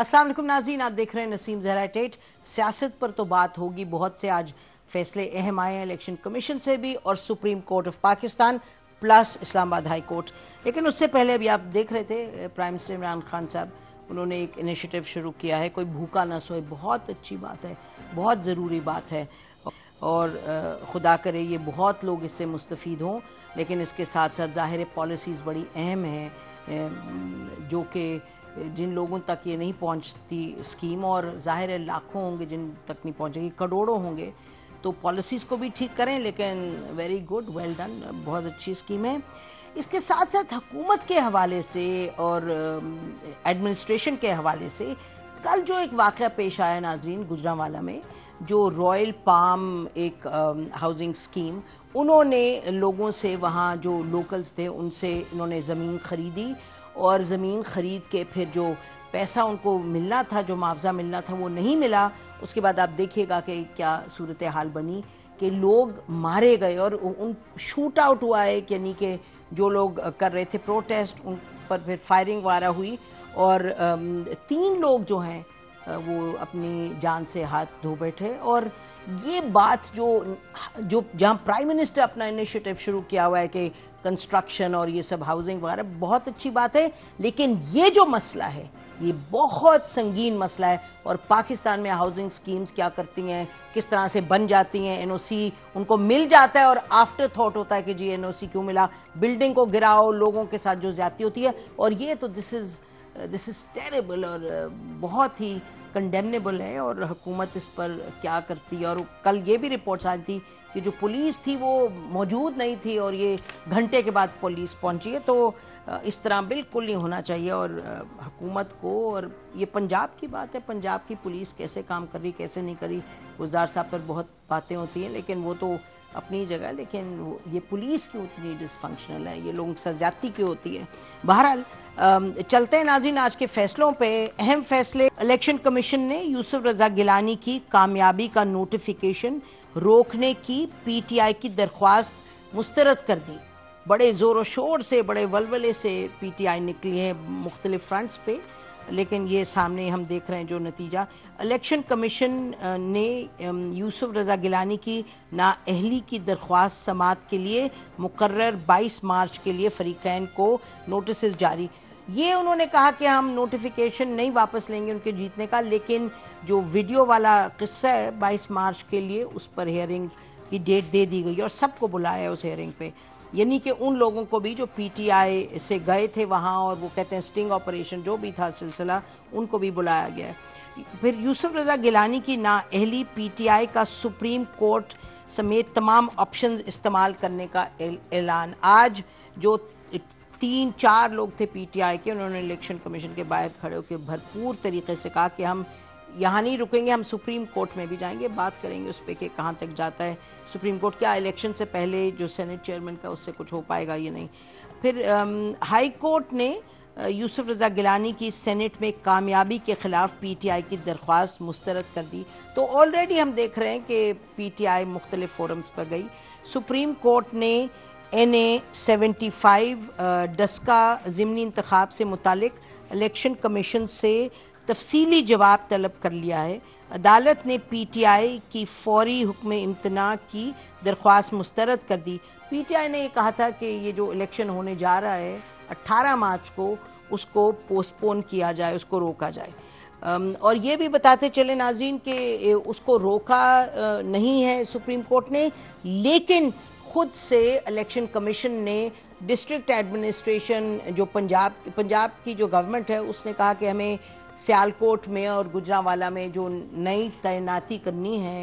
असल नाजीन आप देख रहे हैं नसीम जहरा टेट सियासत पर तो बात होगी बहुत से आज फैसले अहम आए हैं इलेक्शन कमीशन से भी और supreme court of Pakistan plus Islamabad high court लेकिन उससे पहले अभी आप देख रहे थे प्राइम मिनिस्टर इमरान खान साहब उन्होंने एक इनिशिएटिव शुरू किया है कोई भूखा ना सोए बहुत अच्छी बात है बहुत ज़रूरी बात है और खुदा करे ये बहुत लोग इससे मुस्तफ़ हों लेकिन इसके साथ साथ ज़ाहिर पॉलिसीज़ बड़ी अहम हैं जो कि जिन लोगों तक ये नहीं पहुंचती स्कीम और जाहिर है लाखों होंगे जिन तक नहीं पहुंचेगी करोड़ों होंगे तो पॉलिसीज़ को भी ठीक करें लेकिन वेरी गुड वेल डन बहुत अच्छी स्कीम है इसके साथ साथ हुकूमत के हवाले से और एडमिनिस्ट्रेशन के हवाले से कल जो एक वाक़ पेश आया नाजरीन गुजरावाला में जो रॉयल पाम एक हाउसिंग स्कीम उन्होंने लोगों से वहाँ जो लोकल्स थे उनसे इन्होंने ज़मीन ख़रीदी और ज़मीन ख़रीद के फिर जो पैसा उनको मिलना था जो मुआवजा मिलना था वो नहीं मिला उसके बाद आप देखिएगा कि क्या सूरत हाल बनी कि लोग मारे गए और उन शूट आउट हुआ है यानी कि जो लोग कर रहे थे प्रोटेस्ट उन पर फिर फायरिंग वगैरह हुई और तीन लोग जो हैं वो अपनी जान से हाथ धो बैठे और ये बात जो जो जहाँ प्राइम मिनिस्टर अपना इनिशिएटिव शुरू किया हुआ है कि कंस्ट्रक्शन और ये सब हाउसिंग वगैरह बहुत अच्छी बात है लेकिन ये जो मसला है ये बहुत संगीन मसला है और पाकिस्तान में हाउसिंग स्कीम्स क्या करती हैं किस तरह से बन जाती हैं एनओसी उनको मिल जाता है और आफ्टर थॉट होता है कि जी एनओसी क्यों मिला बिल्डिंग को गिराओ लोगों के साथ जो ज्यादा होती है और ये तो this is this is terrible और बहुत ही कंडेमनेबल है और हुकूमत इस पर क्या करती है और कल ये भी रिपोर्ट्स आई थी कि जो पुलिस थी वो मौजूद नहीं थी और ये घंटे के बाद पुलिस पहुंची है तो इस तरह बिल्कुल नहीं होना चाहिए और हुकूमत को और ये पंजाब की बात है पंजाब की पुलिस कैसे काम कर रही कैसे नहीं करी गुजार साहब पर बहुत बातें होती हैं लेकिन वो तो अपनी जगह लेकिन ये पुलिस की उतनी डिसफंक्शनल है ये लोग ज्यादा की होती है बहरहाल चलते हैं नाजिन आज के फैसलों पे अहम फैसले इलेक्शन कमीशन ने यूसुफ रजा गिलानी की कामयाबी का नोटिफिकेशन रोकने की पीटीआई की दरख्वास्त मुस्तरद कर दी बड़े ज़ोर शोर से बड़े वलवले से पीटीआई निकली है मुख्तलिफ फ्रंट्स पे लेकिन ये सामने हम देख रहे हैं जो नतीजा इलेक्शन कमीशन ने यूसुफ रज़ा गिलानी की नाअहली की दरख्वास्त समात के लिए मुकर 22 मार्च के लिए फरीकैन को नोटिस जारी ये उन्होंने कहा कि हम नोटिफिकेशन नहीं वापस लेंगे उनके जीतने का लेकिन जो वीडियो वाला किस्सा है बाईस मार्च के लिए उस पर हेयरिंग की डेट दे दी गई और सबको बुलाया है उस हेयरिंग पे यानी कि उन लोगों को भी जो पीटीआई से गए थे वहाँ और वो कहते हैं स्टिंग ऑपरेशन जो भी था सिलसिला उनको भी बुलाया गया है फिर यूसुफ रजा गिलानी की ना अहली पी का सुप्रीम कोर्ट समेत तमाम ऑप्शन इस्तेमाल करने का ऐलान आज जो तीन चार लोग थे पीटीआई के उन्होंने इलेक्शन कमीशन के बाहर खड़े होकर भरपूर तरीके से कहा कि हम यहाँ नहीं रुकेंगे हम सुप्रीम कोर्ट में भी जाएंगे बात करेंगे उस पर कि कहाँ तक जाता है सुप्रीम कोर्ट क्या इलेक्शन से पहले जो सेनेट चेयरमैन का उससे कुछ हो पाएगा ये नहीं फिर हाई कोर्ट ने यूसुफ रजा गिलानी की सेनेट में कामयाबी के खिलाफ पीटीआई की दरख्वास्त मुस्तरद कर दी तो ऑलरेडी हम देख रहे हैं कि पीटीआई मुख्तलिफ फोरम्स पर गई सुप्रीम कोर्ट ने N A seventy five Daska ज़मनी इंतखब से मुतल इलेक्शन कमीशन से तफसीली जवाब तलब कर लिया है अदालत ने पीटीआई की फौरी हुक्म इम्तना की दरख्वास्त मुस्तरद कर दी पीटीआई ने यह कहा था कि ये जो इलेक्शन होने जा रहा है 18 मार्च को उसको पोस्टपोन किया जाए उसको रोका जाए और ये भी बताते चले नाजरीन के उसको रोका नहीं है सुप्रीम कोर्ट ने लेकिन खुद से इलेक्शन कमीशन ने डिस्ट्रिक्ट एडमिनिस्ट्रेशन जो पंजाब पंजाब की जो गवर्नमेंट है उसने कहा कि हमें सियालकोट में और गुजरावाला में जो नई तैनाती करनी है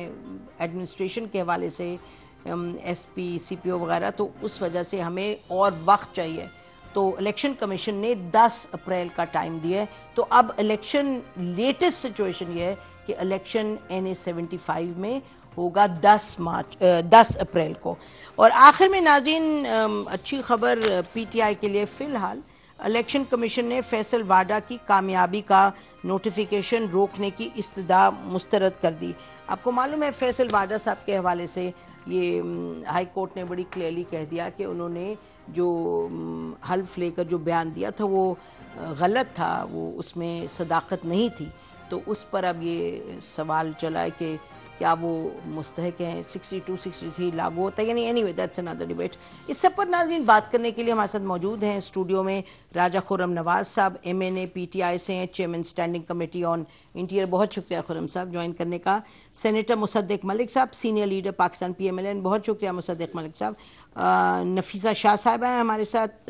एडमिनिस्ट्रेशन के हवाले से एसपी सीपीओ वगैरह तो उस वजह से हमें और वक्त चाहिए तो इलेक्शन कमीशन ने 10 अप्रैल का टाइम दिया है तो अब इलेक्शन लेटेस्ट सिचुएशन ये है कि election N A seventy five में होगा 10 मार्च 10 अप्रैल को और आखिर में नाजिन अच्छी खबर पीटीआई के लिए फ़िलहाल इलेक्शन कमीशन ने फैसल वाडा की कामयाबी का नोटिफिकेशन रोकने की इस्तदा मुस्तरद कर दी आपको मालूम है फैसल वाडा साहब के हवाले से ये हाई कोर्ट ने बड़ी क्लियरली कह दिया कि उन्होंने जो हल्फ लेकर जो बयान दिया था वो गलत था वो उसमें सदाकत नहीं थी तो उस पर अब ये सवाल चला है कि क्या वो मुस्तक हैं 62, 63 लागू होता है यानी anyway that's another debate इस सब पर नाजरीन बात करने के लिए हमारे साथ मौजूद हैं स्टूडियो में राजा खुरम नवाज साहब M N A P T I से हैं chairman standing committee on interior बहुत शुक्रिया खुरम साहब ज्वाइन करने का सेनेटर मुसद्दक मलिक साहब senior leader Pakistan P M L N बहुत शुक्रिया मुसद्दक मलिक साहब नफीसा शाह साहब हैं हमारे साथ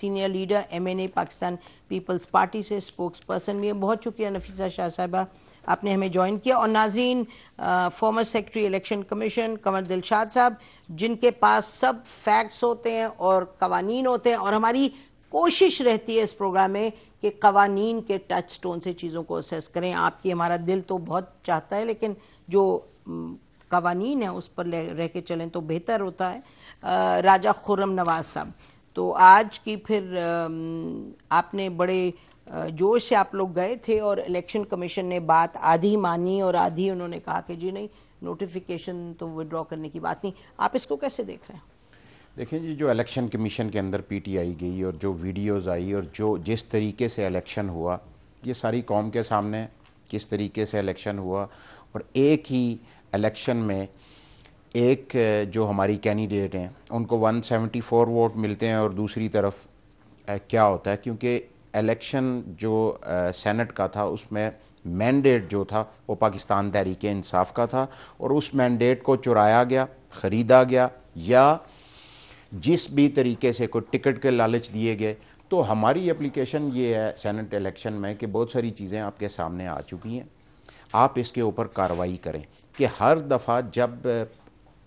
senior leader M N A Pakistan peoples party से स्पोक्स पर्सन भी हैं बहुत शुक्रिया नफीसा शाह साहबा आपने हमें ज्वाइन किया और नाजरीन former secretary election commission Kanwar Dilshad साहब जिनके पास सब फैक्ट्स होते हैं और कवानीन होते हैं और हमारी कोशिश रहती है इस प्रोग्राम में कि कवानीन के टच स्टोन से चीज़ों को असेस करें आपकी हमारा दिल तो बहुत चाहता है लेकिन जो कवानीन है उस पर रह के चलें तो बेहतर होता है आ, राजा खुरम नवाज साहब तो आज की फिर आ, आपने बड़े जोश से आप लोग गए थे और इलेक्शन कमीशन ने बात आधी मानी और आधी उन्होंने कहा कि जी नहीं नोटिफिकेशन तो विड्रॉ करने की बात नहीं आप इसको कैसे देख रहे हैं देखें जी जो इलेक्शन कमीशन के अंदर पीटीआई गई और जो वीडियोस आई और जो जिस तरीके से इलेक्शन हुआ ये सारी कौम के सामने किस तरीके से इलेक्शन हुआ और एक ही इलेक्शन में एक जो हमारी कैंडिडेट हैं उनको 174 वोट मिलते हैं और दूसरी तरफ क्या होता है क्योंकि इलेक्शन जो सेनेट का था उसमें मैंडेट जो था वो पाकिस्तान तहरीक इंसाफ का था और उस मैंडेट को चुराया गया ख़रीदा गया या जिस भी तरीके से कोई टिकट के लालच दिए गए तो हमारी एप्लीकेशन ये है सेनेट इलेक्शन में कि बहुत सारी चीज़ें आपके सामने आ चुकी हैं आप इसके ऊपर कार्रवाई करें कि हर दफ़ा जब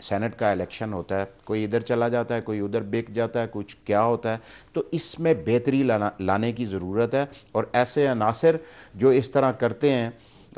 सेनेट का इलेक्शन होता है कोई इधर चला जाता है कोई उधर बिक जाता है कुछ क्या होता है तो इसमें बेहतरी लाना लाने की ज़रूरत है और ऐसे अनासर जो इस तरह करते हैं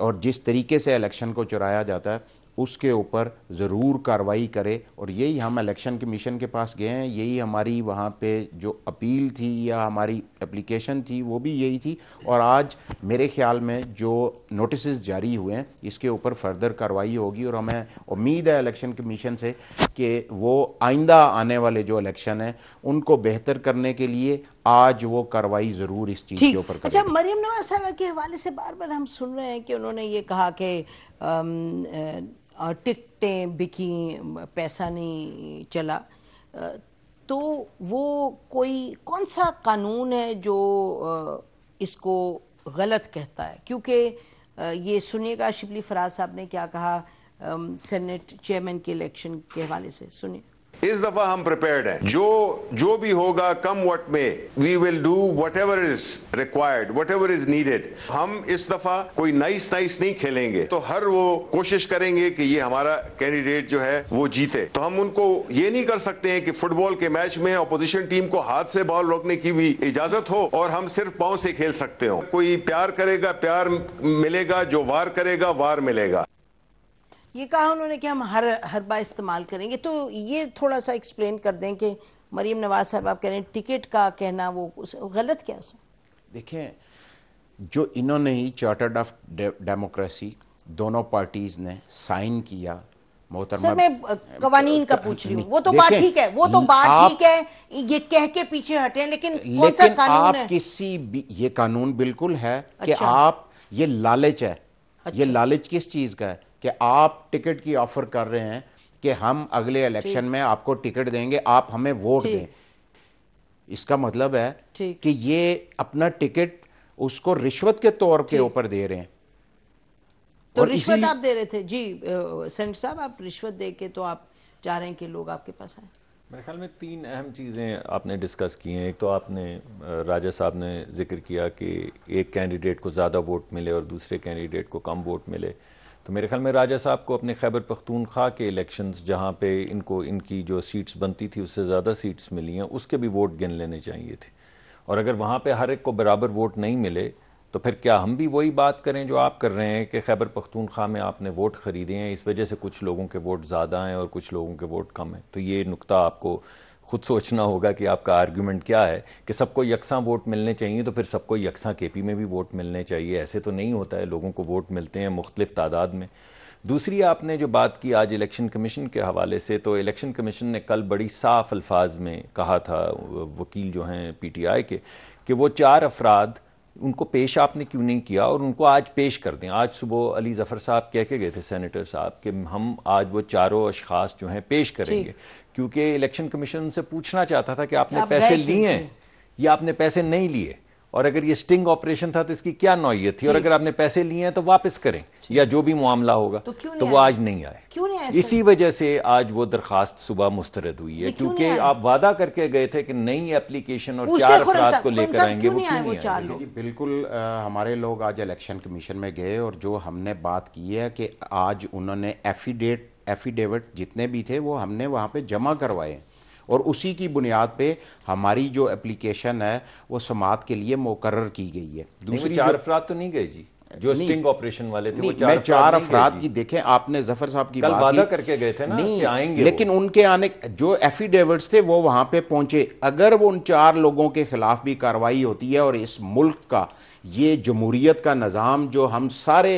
और जिस तरीके से इलेक्शन को चुराया जाता है उसके ऊपर ज़रूर कार्रवाई करे और यही हम इलेक्शन कमीशन के पास गए हैं यही हमारी वहाँ पे जो अपील थी या हमारी एप्लीकेशन थी वो भी यही थी और आज मेरे ख्याल में जो नोटिस जारी हुए हैं इसके ऊपर फर्दर कार्रवाई होगी और हमें उम्मीद है इलेक्शन कमीशन से कि वो आइंदा आने वाले जो इलेक्शन हैं उनको बेहतर करने के लिए आज वो कार्रवाई जरूर इस चीज के ऊपर अच्छा मरियम नवाज साहब के हवाले से बार बार हम सुन रहे हैं कि उन्होंने ये कहा कि टिकटें बिकी पैसा नहीं चला तो वो कोई कौन सा कानून है जो इसको गलत कहता है क्योंकि ये सुनिएगा शिबली फराज साहब ने क्या कहा सेनेट चेयरमैन के इलेक्शन के हवाले से सुनिए इस दफा हम प्रिपेयर्ड हैं जो जो भी होगा come what may we will do whatever is required whatever is needed हम इस दफा कोई नाइस नाइस नहीं खेलेंगे तो हर वो कोशिश करेंगे कि ये हमारा कैंडिडेट जो है वो जीते तो हम उनको ये नहीं कर सकते हैं कि फुटबॉल के मैच में अपोजिशन टीम को हाथ से बॉल रोकने की भी इजाजत हो और हम सिर्फ पाओ से खेल सकते हो कोई प्यार करेगा प्यार मिलेगा जो वार करेगा वार मिलेगा ये कहा उन्होंने कि हम हर हर बार इस्तेमाल करेंगे तो ये थोड़ा सा एक्सप्लेन कर दें कि मरीम नवाज साहब आप कह रहे हैं टिकट का कहना वो गलत क्या उसमें देखें जो इन्होंने ही चार्टर्ड ऑफ डेमोक्रेसी दोनों पार्टीज ने साइन किया सर मैं कवानीन का पूछ रही हूँ वो तो बात ठीक है वो तो बात ठीक है ये कह के पीछे हटे लेकिन लेकिन कौन सा कानून आप है? किसी भी ये कानून बिल्कुल है अच्छा। कि आप ये लालच है अच्छा। ये लालच किस चीज का है कि आप टिकट की ऑफर कर रहे हैं कि हम अगले इलेक्शन में आपको टिकट देंगे आप हमें वोट दें इसका मतलब है कि ये अपना टिकट उसको रिश्वत के तौर के ऊपर दे रहे हैं तो रिश्वत आप दे रहे थे जी सेंट साहब आप रिश्वत दे के तो आप चाह रहे हैं कि लोग आपके पास आए मेरे ख्याल में तीन अहम चीज़ें आपने डिस्कस की हैं एक तो आपने राजा साहब ने जिक्र किया कि एक कैंडिडेट को ज़्यादा वोट मिले और दूसरे कैंडिडेट को कम वोट मिले तो मेरे ख्याल में राजा साहब को अपने खैबर पख्तूनख्वा के इलेक्शंस जहाँ पे इनको इनकी जो सीट्स बनती थी उससे ज़्यादा सीट्स मिली हैं उसके भी वोट गिन लेने चाहिए थे और अगर वहाँ पे हर एक को बराबर वोट नहीं मिले तो फिर क्या हम भी वही बात करें जो आप कर रहे हैं कि खैबर पख्तूनख्वा में आपने वोट ख़रीदे हैं इस वजह से कुछ लोगों के वोट ज़्यादा हैं और कुछ लोगों के वोट कम हैं तो ये नुकता आपको खुद सोचना होगा कि आपका आर्ग्यूमेंट क्या है कि सबको यकसां वोट मिलने चाहिए तो फिर सबको यकसां केपी में भी वोट मिलने चाहिए ऐसे तो नहीं होता है लोगों को वोट मिलते हैं मुख्तलिफ तादाद में दूसरी आपने जो बात की आज इलेक्शन कमीशन के हवाले से तो इलेक्शन कमीशन ने कल बड़ी साफ अल्फाज में कहा था वकील जो हैं पी टी आई के कि वो चार अफराद उनको पेश आपने क्यों नहीं किया और उनको आज पेश कर दें आज सुबह अली ज़फ़र साहब कह के गए थे सेनेटर साहब कि हम आज वो चारों अशखास जो हैं पेश करेंगे क्योंकि इलेक्शन कमीशन से पूछना चाहता था कि आपने पैसे लिए या आपने पैसे नहीं लिए और अगर ये स्टिंग ऑपरेशन था तो इसकी क्या नौयत थी और अगर आपने पैसे लिए हैं तो वापस करें या जो भी मामला होगा तो, तो वो आज नहीं आए क्यों नहीं आए इसी वजह से आज वो दरखास्त सुबह मुस्तरद हुई है क्योंकि आप वादा करके गए थे कि नई एप्लीकेशन और चार अफराद को लेकर आएंगे वो क्यों नहीं आए बिल्कुल हमारे लोग आज इलेक्शन कमीशन में गए और जो हमने बात की है कि आज उन्होंने एफिडेट एफिडेविट जितने भी थे वो हमने वहाँ पे जमा करवाए और उसी की बुनियाद पे हमारी जो एप्लीकेशन है वो समात के लिए मुकर की गई है दूसरी चार अफराद तो नहीं गए जी जो स्टिंग ऑपरेशन वाले थे वो चार मैं चार अफराद की देखें आपने जफर साहब की बात वादा करके गए थे ना नहीं आएंगे लेकिन उनके आने जो एफिडेविट्स थे वो वहां पे पहुंचे अगर वो उन चार लोगों के खिलाफ भी कार्रवाई होती है और इस मुल्क का ये जमहूरियत का निज़ाम जो हम सारे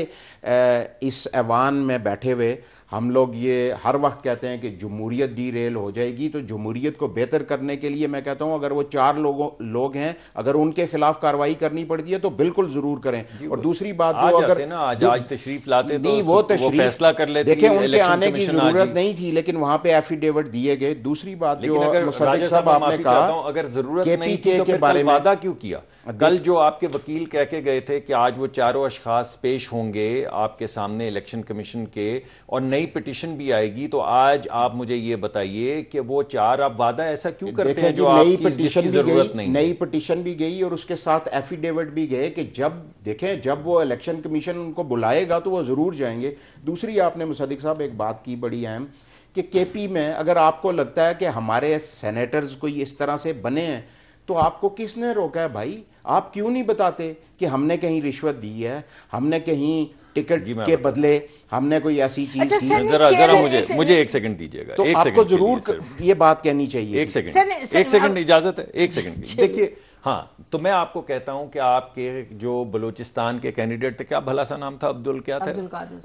इस ऐवान में बैठे हुए हम लोग ये हर वक्त कहते हैं कि जमहूरियत डी रेल हो जाएगी तो जमहूरीत को बेहतर करने के लिए मैं कहता हूँ अगर वो चार लोगों लोग हैं अगर उनके खिलाफ कार्रवाई करनी पड़ती है तो बिल्कुल जरूर करें और दूसरी बात जो तो अगर ना आज, आज तशरीफ लाते तो नहीं तो वो तशरीफ फैसला कर लेते देखें उनके आने की जरूरत नहीं थी लेकिन वहां पे एफिडेविट दिए गए दूसरी बात जो मुसदिक साहब आपने कहा अगर जरूरत के तो बारे में वादा क्यों किया कल जो आपके वकील कह के गए थे कि आज वो चारों अशखास पेश होंगे आपके सामने इलेक्शन कमीशन के और नई पिटिशन भी आएगी तो आज आप मुझे ये बताइए कि वो चार आप वादा ऐसा क्यों करते हैं जो नई पिटिशन जरूरत नहीं नई पिटिशन भी गई और उसके साथ एफिडेविट भी गए कि जब देखें जब वो इलेक्शन कमीशन उनको बुलाएगा तो वो जरूर जाएंगे दूसरी आपने मुसदिक साहब एक बात की बड़ी अहम कि केपी में अगर आपको लगता है कि हमारे सेनेटर्स कोई इस तरह से बने हैं तो आपको किसने रोका है भाई आप क्यों नहीं बताते कि हमने कहीं रिश्वत दी है हमने कहीं टिकट के बदले हमने कोई ऐसी चीज अच्छा, जरा जरा मुझे मुझे एक सेकंड दीजिएगा तो आपको जरूर ये बात कहनी चाहिए एक सेकंड एक सेकंड इजाजत है एक सेकंड देखिए हाँ तो मैं आपको कहता हूं कि आपके जो बलूचिस्तान के कैंडिडेट थे क्या भला सा नाम था अब्दुल क्या था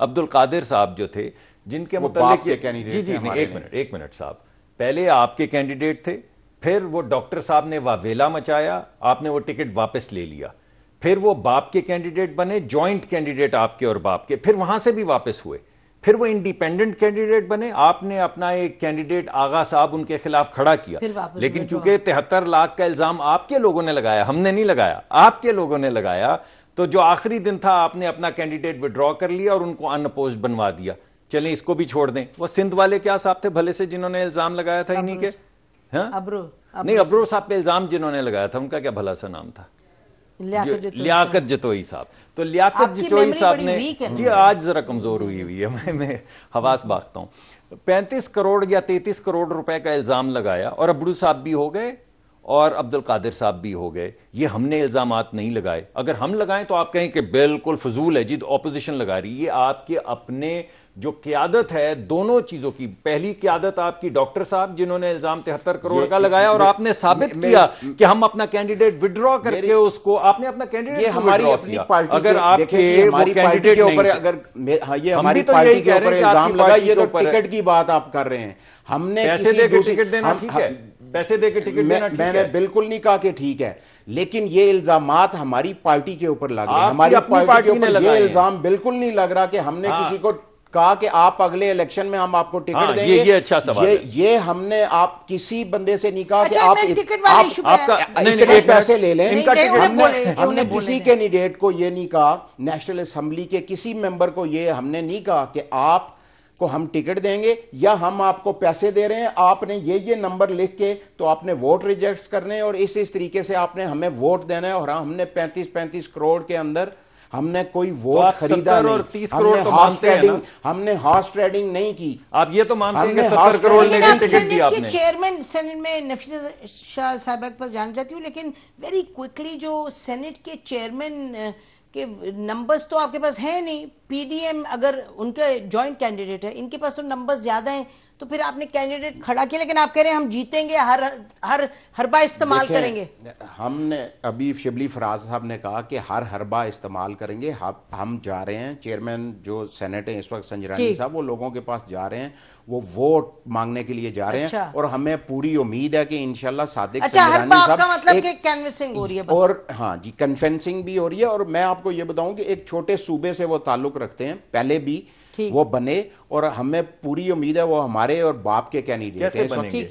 अब्दुल कादिर साहब जो थे जिनके मुताबिक जी जी एक मिनट एक मिनट साहब पहले आपके कैंडिडेट थे फिर वो डॉक्टर साहब ने वावेला मचाया आपने वो टिकट वापस ले लिया फिर वो बाप के कैंडिडेट बने ज्वाइंट कैंडिडेट आपके और बाप के फिर वहां से भी वापस हुए फिर वो इंडिपेंडेंट कैंडिडेट बने आपने अपना एक कैंडिडेट आगा साहब उनके खिलाफ खड़ा किया लेकिन क्योंकि तो। तिहत्तर लाख का इल्जाम आपके लोगों ने लगाया हमने नहीं लगाया आपके लोगों ने लगाया तो जो आखिरी दिन था आपने अपना कैंडिडेट विड्रॉ कर लिया और उनको अनपोज बनवा दिया चले इसको भी छोड़ दें वो सिंध वाले क्या साहब थे भले से जिन्होंने इल्जाम लगाया था इन्हीं के अब्रो हाँ? नहीं अब्रो साहब पे इल्जाम जिन्होंने लगाया था उनका क्या भला सा नाम था लियाकत जतोई साहब तो लियाकत जतोई साहब ने जी आज जरा कमजोर हुई हुई है मैं मैं हवास बांधता हूँ पैंतीस करोड़ या तैतीस करोड़ रुपए का इल्जाम लगाया और अबडू साहब भी हो गए और अब्दुल कादिर साहब भी हो गए ये हमने इल्जाम नहीं लगाए अगर हम लगाएं तो आप कहें कि बिल्कुल फजूल है जी तो ऑपोजिशन लगा रही ये आपके अपने जो क्यादत है दोनों चीजों की पहली क्यादत आपकी डॉक्टर साहब जिन्होंने इल्जाम तिहत्तर करोड़ का लगाया और आपने साबित किया कि हम अपना कैंडिडेट विड्रॉ करके उसको आपने अपना कैंडिडेट हमारी अपनी पार्टी अगर आपके कैंडिडेट के ऊपर अगर ये हमारी पार्टी के ऊपर इल्जाम लगा ये तो टिकट की बात आप कर रहे हैं हमने पैसे देकर टिकट देना ठीक है पैसे देकर टिकट देना ठीक मैंने बिल्कुल नहीं कहा कि ठीक है लेकिन ये इल्जाम हमारी पार्टी के ऊपर लग रहे हमारी पार्टी पार्टी के ऊपर ये इल्जाम बिल्कुल नहीं लग रहा कि हमने हाँ। किसी को कहा कि आप अगले इलेक्शन में हम आपको टिकट हाँ, देंगे ये ये अच्छा सवाल ये, ये हमने आप किसी बंदे से नहीं कहा अच्छा, कि आप आपका नहीं, पैसे ले लें हमने, हमने किसी कैंडिडेट को ये नहीं कहा नेशनल असेंबली के किसी मेंबर को ये हमने नहीं कहा कि आप को हम टिकट देंगे या हम आपको पैसे दे रहे हैं आपने ये ये नंबर लिख के तो आपने वोट रिजेक्ट करने और इस इस तरीके से आपने हमें वोट देना है और हमने पैंतीस पैंतीस करोड़ के अंदर हमने कोई तो वोट तो खरीदा नहीं और तीस करोड़ तो हॉर्स ट्रेडिंग हमने हॉर्स ट्रेडिंग नहीं की आप ये तो मानते हैं सत्तर करोड़ ने टिकट चेयरमैन सेनेट में नफीसा शाह साहब के पास जाना चाहती हूँ लेकिन वेरी क्विकली जो सेनेट के चेयरमैन के नंबर्स तो आपके पास है नहीं पीडीएम अगर उनके जॉइंट कैंडिडेट है इनके पास तो नंबर्स ज्यादा हैं तो फिर आपने कैंडिडेट खड़ा किया लेकिन आप कह रहे हैं हम जीतेंगे हर हर हरबा इस्तेमाल करेंगे हमने अभी शिबली फराज साहब ने कहा कि हर हरबा इस्तेमाल करेंगे हम हम जा रहे हैं चेयरमैन जो सेनेट है इस वक्त संजरानी साहब वो लोगों के पास जा रहे हैं वो वोट मांगने के लिए जा रहे अच्छा। हैं और हमें पूरी उम्मीद है कि इनशाला सादिक अच्छा, मतलब एक, कैनवेसिंग हो रही है बस। और हाँ जी कन्फेंसिंग भी हो रही है और मैं आपको ये बताऊं कि एक छोटे सूबे से वो ताल्लुक रखते हैं पहले भी वो बने और हमें पूरी उम्मीद है वो हमारे और बाप के कैंडिडेट है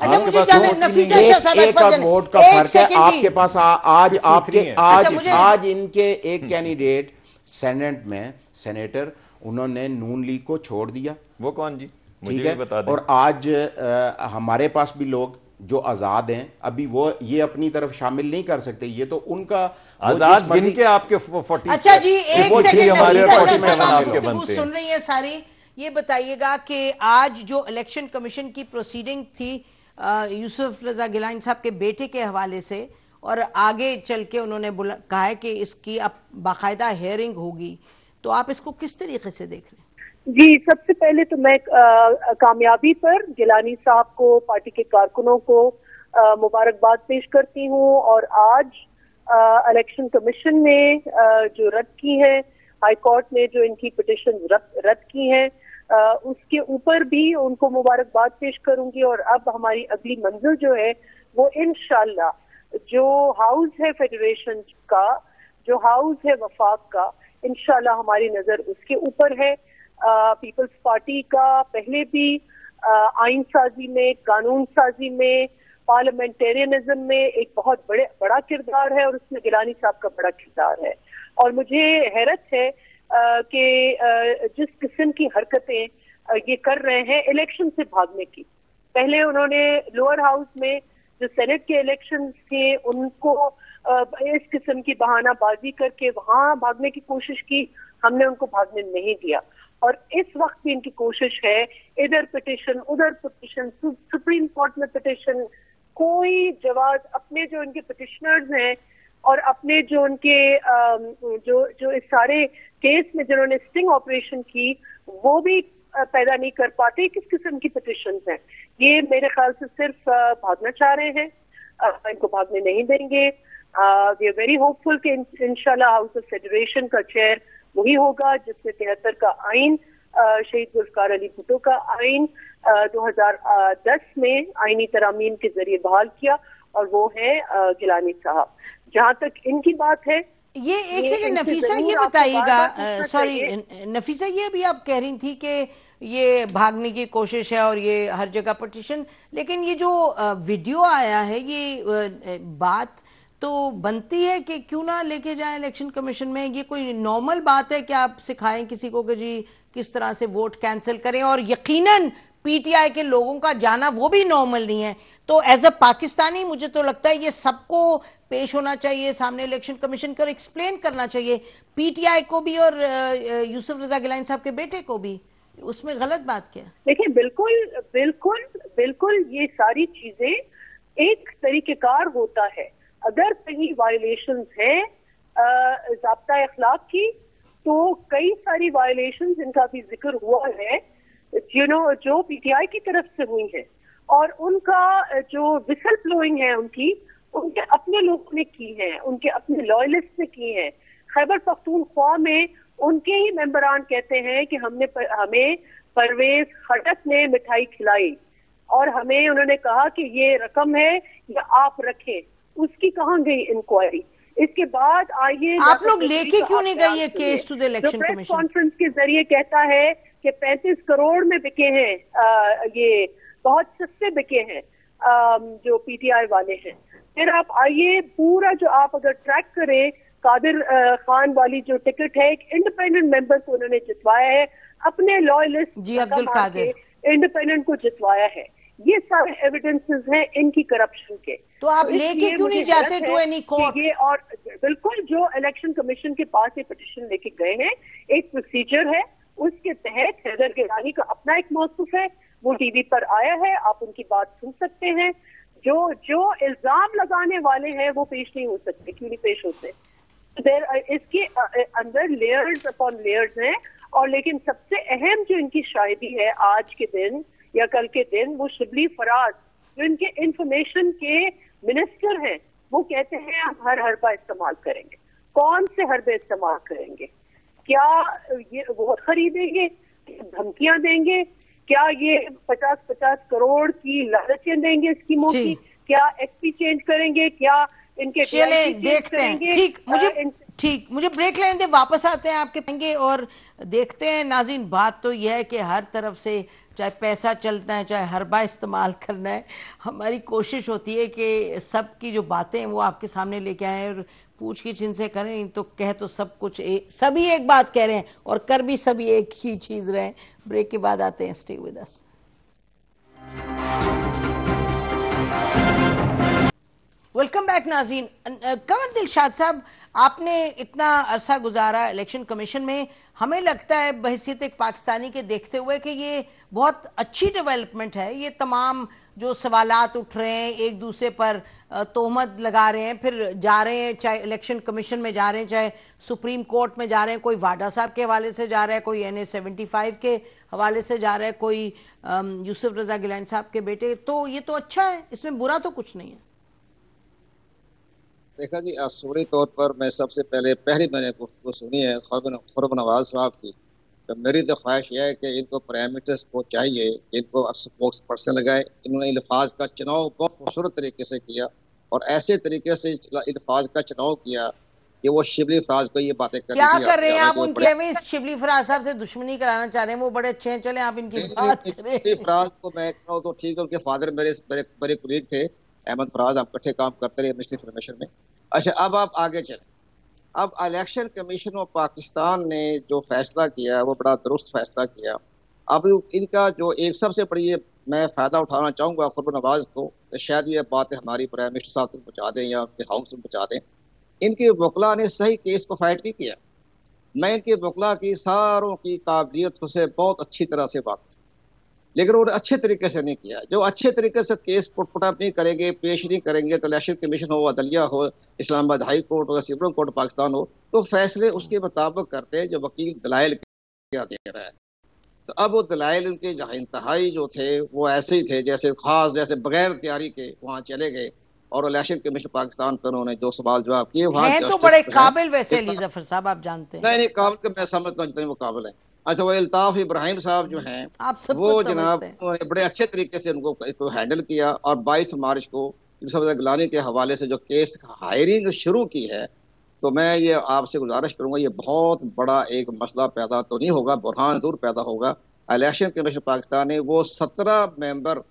अच्छा मुझे जाने नफीसा शाह साहब एक वोट का फर्क है आपके पास आज आपके आज अच्छा, आज इनके एक कैंडिडेट सेनेट में सेनेटर उन्होंने नून लीग को छोड़ दिया वो कौन जी ठीक है और आज आ, हमारे पास भी लोग जो आजाद हैं अभी वो ये अपनी तरफ शामिल नहीं कर सकते ये तो उनका आजाद के आपके फोर्टी अच्छा जी एक सेकंड सुन रही है सारी ये बताइएगा कि आज जो इलेक्शन कमीशन की प्रोसीडिंग थी यूसुफ रजा गिलान साहब के बेटे के हवाले से और आगे चल के उन्होंने कहा है कि इसकी अब बाकायदा हेयरिंग होगी तो आप इसको किस तरीके से देख रहे हैं जी सबसे पहले तो मैं कामयाबी पर गिलानी साहब को पार्टी के कारकुनों को मुबारकबाद पेश करती हूँ और आज इलेक्शन कमीशन ने आ, जो रद्द की है हाई कोर्ट ने जो इनकी पिटिशन रद्द की है आ, उसके ऊपर भी उनको मुबारकबाद पेश करूंगी और अब हमारी अगली मंजिल जो है वो इन जो हाउस है फेडरेशन का जो हाउस है वफाक का इनशाला हमारी नजर उसके ऊपर है पीपल्स पार्टी का पहले भी आइन साजी में कानून साजी में पार्लियामेंटेरियनिज्म में एक बहुत बड़े बड़ा किरदार है और उसमें गिलानी साहब का बड़ा किरदार है और मुझे हैरत है कि जिस किस्म की हरकतें ये कर रहे हैं इलेक्शन से भागने की पहले उन्होंने लोअर हाउस में जो सेनेट के इलेक्शन थे उनको इस किस्म की बहानाबाजी करके वहां भागने की कोशिश की हमने उनको भागने नहीं दिया और इस वक्त भी इनकी कोशिश है इधर पिटिशन उधर पिटिशन सुप्रीम कोर्ट में पिटिशन कोई जवाब अपने जो इनके पिटिशनर्स हैं और अपने जो उनके जो जो इस सारे केस में जिन्होंने स्टिंग ऑपरेशन की वो भी पैदा नहीं कर पाते किस किस्म की पिटिशन हैं ये मेरे ख्याल से सिर्फ भागना चाह रहे हैं इनको भागने नहीं देंगे वी आर वेरी होपफुल कि इंशाल्लाह हाउस ऑफ फेडरेशन का चेयर वही होगा जिसमें तिहत्तर का आइन शहीद गुलफकार अली भुटो का आइन 2010 में आइनी तरामीम के जरिए बहाल किया और वो है गिलानी साहब जहाँ तक इनकी बात है ये एक सेकंड नफीसा ये बताइएगा सॉरी नफीसा ये भी आप कह रही थी कि ये भागने की कोशिश है और ये हर जगह पटिशन लेकिन ये जो वीडियो आया है ये बात तो बनती है कि क्यों ना लेके जाएं इलेक्शन कमीशन में ये कोई नॉर्मल बात है कि आप सिखाएं किसी को कि जी किस तरह से वोट कैंसिल करें और यकीनन पीटीआई के लोगों का जाना वो भी नॉर्मल नहीं है तो एज अ पाकिस्तानी मुझे तो लगता है ये सबको पेश होना चाहिए सामने इलेक्शन कमीशन को एक्सप्लेन करना चाहिए पीटीआई को भी और यूसुफ रजा गिलानी साहब के बेटे को भी उसमें गलत बात क्या देखिए बिल्कुल बिल्कुल बिल्कुल ये सारी चीजें एक तरीकेकार होता है अगर कहीं वायोलेशन है जबता अखलाक की तो कई सारी वायोलेशन इनका भी जिक्र हुआ है जिनो जो पीटीआई की तरफ से हुई है और उनका जो विसल ब्लोइंग है उनकी उनके अपने लोगों ने की है उनके अपने लॉयलिस्ट ने की है खैबर पख्तूनख्वा में उनके ही मेम्बरान कहते हैं कि हमने पर, हमें परवेज खटक ने मिठाई खिलाई और हमें उन्होंने कहा कि ये रकम है या आप रखें उसकी कहाँ गई इंक्वायरी इसके बाद आइए आप लोग लेके क्यों नहीं गई ये case to the election press conference के जरिए कहता है कि पैंतीस करोड़ में बिके हैं ये बहुत सस्ते बिके हैं जो पीटीआई वाले हैं फिर आप आइए पूरा जो आप अगर ट्रैक करें कादिर खान वाली जो टिकट है एक इंडिपेंडेंट मेंबर को उन्होंने जितवाया है अपने लॉयलिस्ट जी अब्दुल कादिर इंडिपेंडेंट को जितवाया है ये सारे एविडेंसेस हैं इनकी करप्शन के तो आप तो लेके क्यों नहीं जाते टू एनी कोर्ट ये और बिल्कुल जो इलेक्शन कमीशन के पास ये पिटिशन लेके गए हैं एक प्रोसीजर है उसके तहत हैदर गिरानी का अपना एक मौसफ है वो टीवी पर आया है आप उनकी बात सुन सकते हैं जो जो इल्जाम लगाने वाले हैं वो पेश नहीं हो सकते क्यों नहीं पेश होते तो इसके अंदर लेयर्स अपॉन लेयर्स हैं और लेकिन सबसे अहम जो इनकी शायदी है आज के दिन या कल के दिन वो शिबली फराज जो इनके इंफॉर्मेशन के मिनिस्टर हैं वो कहते हैं हम हर हरबा इस्तेमाल करेंगे कौन से हरबे इस्तेमाल करेंगे क्या ये वो खरीदेंगे धमकियां देंगे क्या ये पचास पचास करोड़ की लालचें देंगे स्कीमों की क्या एसपी चेंज करेंगे क्या इनके चले देखते हैं ठीक मुझे ठीक मुझे ब्रेक लेने दे वापस आते हैं आपके पेंगे और देखते हैं नाजिन बात तो यह है कि हर तरफ से चाहे पैसा चलना है चाहे हर बार इस्तेमाल करना है हमारी कोशिश होती है कि सब की जो बातें हैं वो आपके सामने लेके आए और पूछ की छिन करें तो कह तो सब कुछ ए, सभी एक बात कह रहे हैं और कर भी सभी एक ही चीज़ रहे हैं ब्रेक के बाद आते हैं stay with us welcome back नाजरीन कंवर दिलशाद साहब आपने इतना अरसा गुजारा इलेक्शन कमीशन में हमें लगता है बहसीत एक पाकिस्तानी के देखते हुए कि ये बहुत अच्छी डेवलपमेंट है ये तमाम जो सवालात उठ रहे हैं एक दूसरे पर तोहमत लगा रहे हैं फिर जा रहे हैं चाहे इलेक्शन कमीशन में जा रहे हैं चाहे सुप्रीम कोर्ट में जा रहे हैं कोई वाडा साहब के हवाले से जा रहा है कोई एन ए सेवेंटी फाइव के हवाले से जा रहा है कोई यूसुफ रजा गिलान साहब के बेटे तो ये तो अच्छा है इसमें बुरा तो कुछ नहीं है देखा जी असूरी तौर पर मैं सबसे पहले पहली मैंने गुफ्तु सुनी है खुरब नवाज साहब की तो मेरी तो ख्वाहिश यह है कि इनको पैरामीटर्स को चाहिए इनको स्पोक्स पर्सन लगाए इन्होंने अल्फाज का चुनाव बहुत खूबसूरत तरीके से किया और ऐसे तरीके से अल्फाज का चुनाव किया कि वो शिबली फराज को ये बातें कर क्या कर रहे हैं आप उनके में शिबली फराज साहब से दुश्मनी कराना चाह रहे हैं वो बड़े अच्छे हैं चले आप इनकी बात शिबली फराज को मैं कह कहूँ तो ठीक है उनके फादर मेरे बड़े कुलीग थे अहमद फराज आप इकट्ठे काम करते रहे मिनिस्ट्री इंफॉर्मेशन में अच्छा अब आप आगे चलें अब इलेक्शन कमीशन ऑफ पाकिस्तान ने जो फैसला किया वो बड़ा दुरुस्त फैसला किया अब इनका जो एक सबसे बड़ी मैं फ़ायदा उठाना चाहूँगा खुरब नवाज को तो शायद ये बातें हमारी प्राइम मिनिस्टर साहब तक पहुँचा दें या उनके हाउस तक पहुँचा दें इनके वकला ने सही केस को फाइट नहीं किया मैं इनके वकला की सारों की काबिलियत से बहुत अच्छी तरह से बात लेकिन उन्होंने अच्छे तरीके से नहीं किया जो अच्छे तरीके से केस पुट नहीं करेंगे पेश नहीं करेंगे तो इलेक्शन कमीशन हो अदलिया हो इस्लामाबाद हाई कोर्ट हो सुप्रीम कोर्ट पाकिस्तान हो तो फैसले उसके मुताबिक करते हैं जो वकील दलाइल क्या दे रहा है तो अब वो दलाइल उनके जहाँ इंतहाई जो थे वो ऐसे ही थे जैसे खास जैसे बगैर तैयारी के वहाँ चले गए और इलेक्शन कमीशन पाकिस्तान पर उन्होंने जो सवाल जवाब किए वहाँ तो बड़े काबिल वैसे जफर साहब आप जानते हैं नहीं नहीं काबिल तो मैं समझता हूँ जितने वो काबिल है अच्छा वो अल्ताफ इब्राहिम साहब जो हैं वो जनाब तो बड़े अच्छे तरीके से उनको इसको हैंडल किया और बाईस मार्च को गलानी के हवाले से जो केस हायरिंग शुरू की है तो मैं ये आपसे गुजारिश करूंगा ये बहुत बड़ा एक मसला पैदा तो नहीं होगा बुरहान दूर पैदा होगा इलेक्शन कमीशन पाकिस्तान ने वो सत्रह मेंबर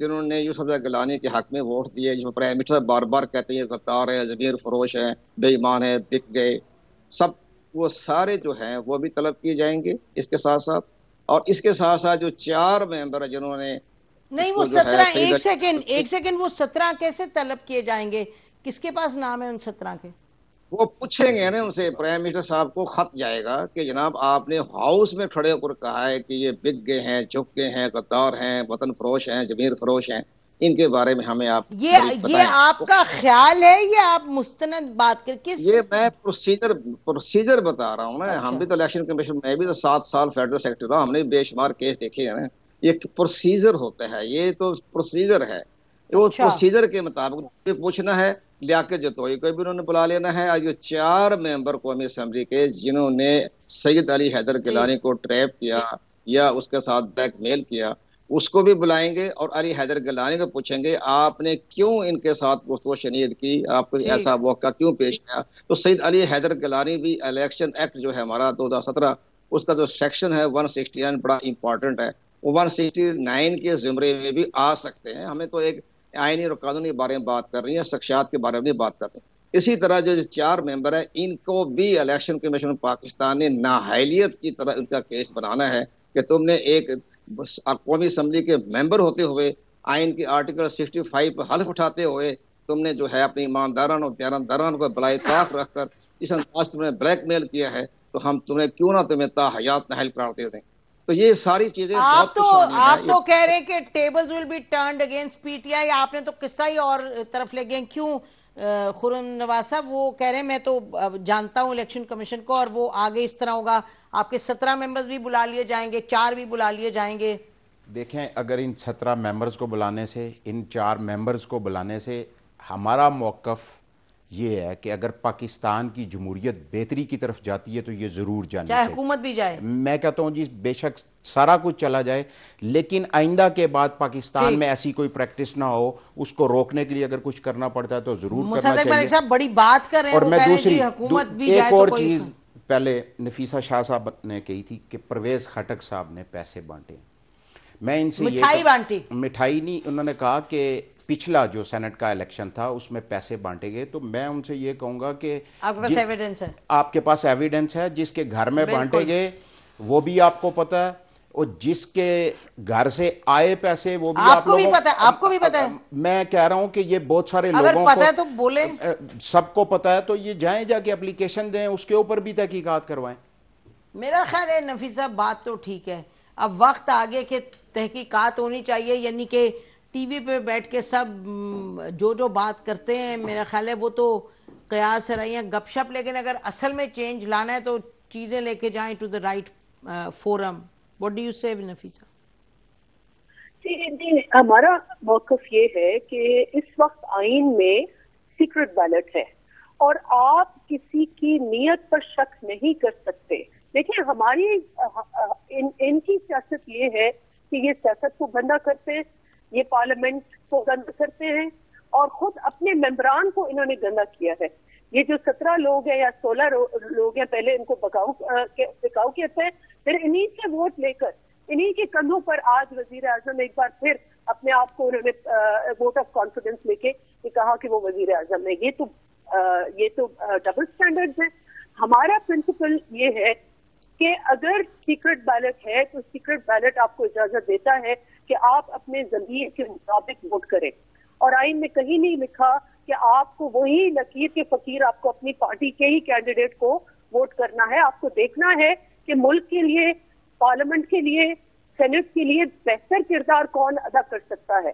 जिन्होंने यूसुफ गलानी के हक में वोट दिए जिसमें प्राइम मिनिस्टर बार बार कहते हैं गद्दार है जमीर फरोश है बेईमान है बिक गए सब वो सारे जो हैं वो भी तलब किए जाएंगे इसके साथ साथ और इसके साथ साथ जो चार मेंबर है जिन्होंने नहीं वो सत्रह एक सेकेंड एक सेकेंड वो सत्रह कैसे तलब किए जाएंगे किसके पास नाम है उन सत्रह के वो पूछेंगे ना उनसे प्राइम मिनिस्टर साहब को खत जाएगा कि जनाब आपने हाउस में खड़े होकर कहा है कि ये बिक गए हैं झुक गए हैं कतार हैं वतन फरोश हैं जमीर फरोश हैं इनके बारे में हमें आप ये ये आपका ख्याल है या आप मुस्तनद बात करके किस ये मैं प्रोसीजर प्रोसीजर बता रहा हूँ ना अच्छा। हम भी तो इलेक्शन कमीशन में भी तो सात साल फेडरल सेक्रेटरी रहा हमने बेशुमार केस देखे हैं ना ये प्रोसीजर होता है ये तो प्रोसीजर है वो तो अच्छा। प्रोसीजर के मुताबिक पूछना है लियाकत जतोई को भी उन्होंने बुला लेना है और चार मेंबर कौमी असम्बली के जिन्होंने सैयद अली हैदर गिलानी को ट्रैप किया या उसके साथ ब्लैकमेल किया उसको भी बुलाएंगे और अली हैदर गलानी को पूछेंगे आपने क्यों इनके साथ गुफ्तु शनीद की आपको ऐसा मौका क्यों पेश किया तो सईद अली हैदर गलानी भी इलेक्शन एक्ट जो है हमारा दो हज़ार सत्रह उसका जो सेक्शन है वन सिक्सटी नाइन बड़ा इंपॉर्टेंट है वन सिक्सटी नाइन के ज़ुमरे में भी आ सकते हैं हमें तो एक आयनी और कानूनी बारे में बात कर रही है शख्सियात के बारे में भी बात कर रही है इसी तरह जो चार मेंबर है इनको भी इलेक्शन कमीशन पाकिस्तान ने नाहलीत की तरह उनका केस बनाना है कि तुमने एक कौमी असम्बली के मेंबर होते हुए आइन के आर्टिकल 65 पर हल्फ उठाते हुए तुमने जो है अपने ईमानदारान और त्यारदारान को बलाए ताक रख कर इस अंदाज तुमने ब्लैक मेल किया है तो हम तुम्हें क्यों ना तुम्हें ताहयात नहल करार दे दें तो ये सारी चीजें आप तो आप तो कह रहे हैं कि tables will be turned against PTI आपने तो किस्सा ही और तरफ ले गए क्यों खुरम नवाज साहब वो कह रहे हैं मैं तो जानता हूं इलेक्शन कमीशन को और वो आगे इस तरह होगा आपके सत्रह मेंबर्स भी बुला लिए जाएंगे चार भी बुला लिए जाएंगे देखें अगर इन सत्रह मेंबर्स को बुलाने से इन चार मेंबर्स को बुलाने से हमारा मौकफ ये है कि अगर पाकिस्तान की जमहूरियत बेहतरी की तरफ जाती है तो ये ज़रूर जाने चाहे हुकूमत भी जाए मैं कहता हूँ जी बेशक सारा कुछ चला जाए लेकिन आइंदा के बाद पाकिस्तान में ऐसी कोई प्रैक्टिस ना हो उसको रोकने के लिए अगर कुछ करना पड़ता है तो ज़रूर करना चाहिए बड़ी बात कर रहे हैं और मैं दूसरी तो एक और चीज़ पहले नफीसा शाह साहब ने कही थी कि परवेज खटक साहब ने पैसे बांटे मैं इनसे मिठाई बांटी मिठाई नहीं उन्होंने कहा कि पिछला जो सेनेट का इलेक्शन था उसमें पैसे बांटे गए तो मैं उनसे ये कहूंगा कि आपके पास एविडेंस है आपके पास एविडेंस है जिसके घर में बांटे गए वो भी आपको पता है और जिसके घर से आए पैसे वो भी आपको आप भी पता है आपको भी पता है मैं कह रहा हूं कि ये बहुत सारे अगर लोगों पता को, है तो बोले सबको पता है तो ये जाए जाके एप्लीकेशन दें उसके ऊपर भी तहकीकात करवाएं मेरा ख्याल है नफीसा बात तो ठीक है अब वक्त आगे के तहकीकात होनी चाहिए यानी कि टीवी पे बैठ के सब जो जो बात करते हैं मेरा ख्याल है वो तो कयास रही है गपशप लेकिन अगर असल में चेंज लाना है तो चीज़ें लेके जाएं to the right forum What do you say, Nafisa? हमारा मौकफ ये है कि इस वक्त आइन में सीक्रेट बैलेट है और आप किसी की नीयत पर शक नहीं कर सकते देखिए हमारी इन इनकी सियासत ये है कि ये सियासत को गंदा करते हैं ये पार्लियामेंट को गंदा करते हैं और खुद अपने मेम्बरान को इन्होंने गंदा किया है ये जो सत्रह लोग हैं या सोलह लोग हैं पहले इनको बकाऊ बिकाऊ कहते हैं फिर इन्हीं से वोट लेकर इन्हीं के कंधों पर आज वजीर आजम एक बार फिर अपने आप को उन्होंने वोट ऑफ कॉन्फिडेंस लेके कहा कि वो वजीर आजम है ये तो आ, ये तो डबल स्टैंडर्ड है हमारा प्रिंसिपल ये है कि अगर सीक्रेट बैलेट है तो सीक्रेट बैलेट आपको इजाजत देता है कि आप अपने जमीन के मुताबिक वोट करें और आइन में कहीं नहीं लिखा कि आपको वही लकीर के फकीर आपको अपनी पार्टी के ही कैंडिडेट को वोट करना है आपको देखना है कि मुल्क के लिए पार्लियामेंट के लिए सेनेट के लिए बेहतर किरदार कौन अदा कर सकता है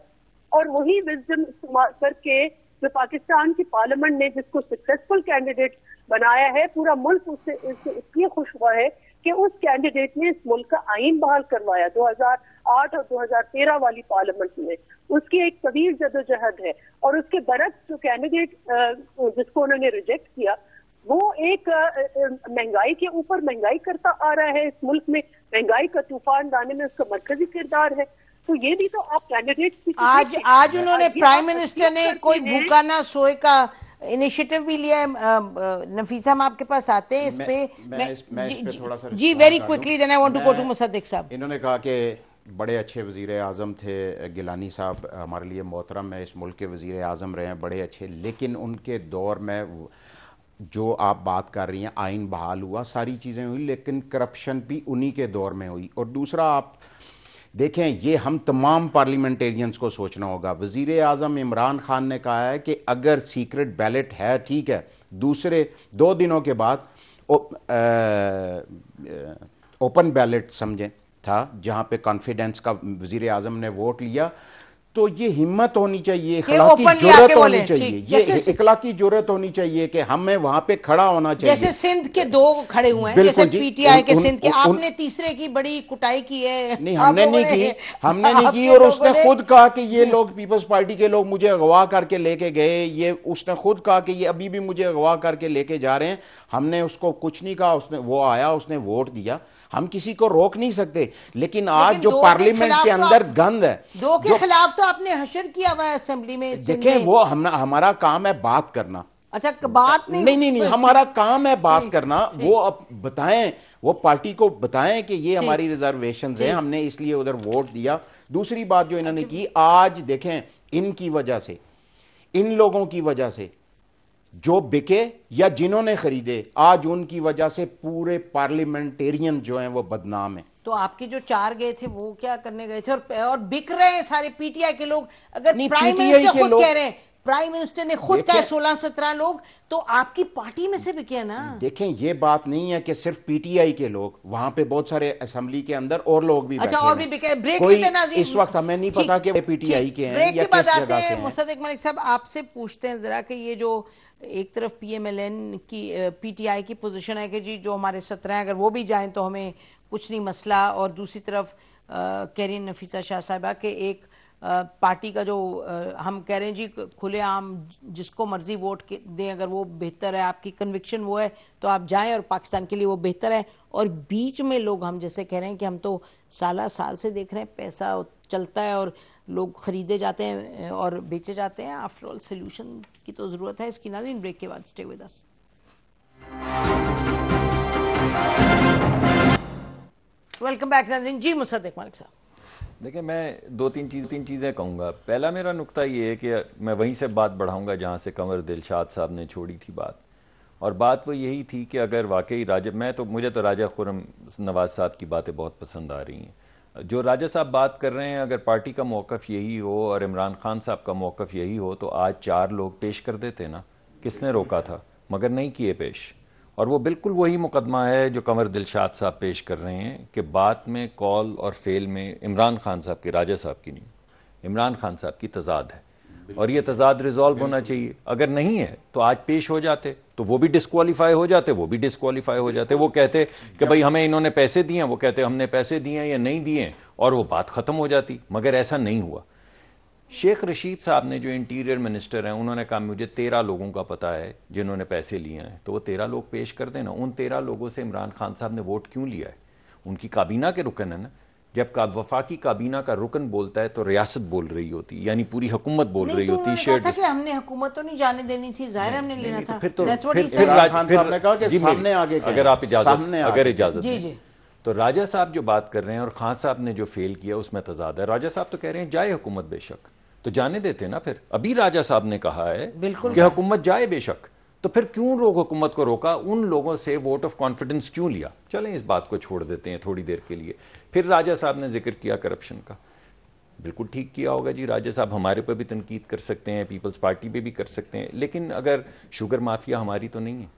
और वही विजडम इस्तेमाल करके जो पाकिस्तान की पार्लियामेंट ने जिसको सक्सेसफुल कैंडिडेट बनाया है पूरा मुल्क उससे इससे इसलिए खुश हुआ है कि उस कैंडिडेट ने इस मुल्क का आइन बहाल करवाया 2008 और 2013 वाली पार्लियामेंट में उसकी एक तवीर जदोजहद है और उसके बरक्स जो कैंडिडेट जिसको उन्होंने रिजेक्ट किया वो एक महंगाई के ऊपर महंगाई करता आ रहा है इस मुल्क में महंगाई का तूफान लाने में उसका मरकजी किरदार है तो ये भी तो आप कैंडिडेट आज आज उन्होंने प्राइम मिनिस्टर ने कोई भूखा ना सोए का इनिशिएटिव भी लिया है नफीसा हम आपके पास आते हैं इस पे मैं, मैं, इस, पे थोड़ा सा जी very quickly then I want to go to Musadiq साहब इन्होंने कहा कि बड़े अच्छे वजीर आजम थे गिलानी साहब हमारे लिए मोहतरम है इस मुल्क के वजीर आजम रहे हैं बड़े अच्छे लेकिन उनके दौर में जो आप बात कर रही हैं आइन बहाल हुआ सारी चीज़ें हुई लेकिन करप्शन भी उन्हीं के दौर में हुई और दूसरा आप देखें ये हम तमाम पार्लियामेंटेरियंस को सोचना होगा वज़ी अजम इमरान ख़ान ने कहा है कि अगर सीक्रेट बैलेट है ठीक है दूसरे दो दिनों के बाद ओपन बैलेट समझें था जहाँ पे कॉन्फिडेंस का वजीर अजम ने वोट लिया तो ये हिम्मत होनी चाहिए जरूरत होनी चाहिए ये इकला की जरूरत होनी चाहिए कि हमें वहां पे खड़ा होना चाहिए जैसे सिंध के दो खड़े हुए हैं जैसे पीटीआई के सिंध के आपने तीसरे की बड़ी कुटाई की है नहीं हमने नहीं की हमने नहीं की और तो उसने खुद कहा कि ये लोग पीपल्स पार्टी के लोग मुझे अगवा करके लेके गए ये उसने खुद कहा कि ये अभी भी मुझे अगवा करके लेके जा रहे हैं हमने उसको कुछ नहीं कहा उसने वो आया उसने वोट दिया हम किसी को रोक नहीं सकते लेकिन आज लेकिन जो पार्लियामेंट के, के तो अंदर तो गंद है दो के खिलाफ तो आपने हशर किया हुआ असेंबली में देखें वो हम हमारा काम है बात करना अच्छा बात नहीं नहीं नहीं, नहीं हमारा काम है बात करना वो अब बताएं वो पार्टी को बताएं कि ये हमारी रिजर्वेशन है हमने इसलिए उधर वोट दिया दूसरी बात जो इन्होंने अच्छा। की आज देखें इनकी वजह से इन लोगों की वजह से जो बिके या जिन्होंने खरीदे आज उनकी वजह से पूरे पार्लियामेंटेरियन जो हैं वो बदनाम है तो आपके जो चार गए थे वो क्या करने गए थे और और बिक रहे हैं सारे पीटीआई के लोग अगर प्राइम मिनिस्टर खुद कह रहे हैं प्राइम मिनिस्टर ने खुद कहा सोलह सत्रह लोग तो आपकी पार्टी में से बिके ना देखें ये बात नहीं है कि सिर्फ पीटीआई के लोग वहां पे बहुत सारे असेंबली के अंदर और लोग भी अच्छा और भी बिके ब्रेक कोई इस वक्त हमें नहीं पता कि पीटीआई के हैं ब्रेक के बाद आते हैं मुस्तक मलिक साहब आपसे पूछते हैं जरा कि ये जो एक तरफ पीएमएलएन की पीटीआई की पोजीशन है कि जी जो हमारे सत्रह हैं अगर वो भी जाएं तो हमें कुछ नहीं मसला और दूसरी तरफ कैरिन नफीसा शाह साहबा के एक आ, पार्टी का जो आ, हम कह रहे हैं जी खुलेआम जिसको मर्जी वोट दें अगर वो बेहतर है आपकी कन्विक्शन वो है तो आप जाएं और पाकिस्तान के लिए वो बेहतर है और बीच में लोग हम जैसे कह रहे हैं कि हम तो साला साल से देख रहे हैं पैसा चलता है और लोग खरीदे जाते हैं और बेचे जाते हैं आफ्टर ऑल सोल्यूशन की तो ज़रूरत है इसकी नाजीन ब्रेक के बाद stay with us welcome back नाजिन जी मुसद मालिक साहब देखिए मैं दो तीन चीज तीन चीज़ें कहूँगा पहला मेरा नुकता ये है कि मैं वहीं से बात बढ़ाऊँगा जहाँ से कंवर दिलशाद साहब ने छोड़ी थी बात और बात वो यही थी कि अगर वाकई राजा मैं तो मुझे तो राजा खुरम नवाज साहब की बातें बहुत पसंद आ रही हैं जो राजा साहब बात कर रहे हैं अगर पार्टी का मौकफ यही हो और इमरान खान साहब का मौक़ यही हो तो आज चार लोग पेश कर देते ना किसने रोका था मगर नहीं किए पेश और वो बिल्कुल वही मुकदमा है जो कंवर दिलशाद साहब पेश कर रहे हैं कि बात में कॉल और फेल में इमरान खान साहब की राजा साहब की नहीं इमरान खान साहब की तजाद है और ये तजाद रिजॉल्व होना चाहिए अगर नहीं है तो आज पेश हो जाते तो वो भी डिस्कालीफाई हो जाते वो भी डिस्कालीफाई हो जाते वो कहते कि भाई हमें इन्होंने पैसे दिए वो कहते हमने पैसे दिए या नहीं दिए और वो बात ख़त्म हो जाती मगर ऐसा नहीं हुआ शेख रशीद साहब ने जो इंटीरियर मिनिस्टर हैं उन्होंने कहा मुझे तेरह लोगों का पता है जिन्होंने पैसे लिए हैं तो वो तेरह लोग पेश कर देना उन तेरह लोगों से इमरान खान साहब ने वोट क्यों लिया है उनकी काबीना के रुकन है ना जब का वफाकी काबीना का रुकन बोलता है तो रियासत बोल रही होती यानी पूरी हुकूमत बोल रही तो होती शेयर था कि हमने हुकूमत तो नहीं जाने देनी थी जाहिर हमने लेना तो था फिर तो फिर, फिर, कि सामने आगे अगर आप इजाजत अगर इजाजत जी जी तो राजा साहब जो बात कर रहे हैं और खान साहब ने जो फेल किया उसमें तजाद है राजा साहब तो कह रहे हैं जाए हुकूमत बेशक तो जाने देते ना फिर अभी राजा साहब ने कहा है बिल्कुल कि हुकूमत जाए बेशक तो फिर क्यों लोग हुकूमत को रोका उन लोगों से वोट ऑफ कॉन्फिडेंस क्यों लिया चलें इस बात को छोड़ देते हैं थोड़ी देर के लिए फिर राजा साहब ने जिक्र किया करप्शन का बिल्कुल ठीक किया होगा जी राजा साहब हमारे पर भी तनकीद कर सकते हैं पीपल्स पार्टी पे भी कर सकते हैं लेकिन अगर शुगर माफिया हमारी तो नहीं है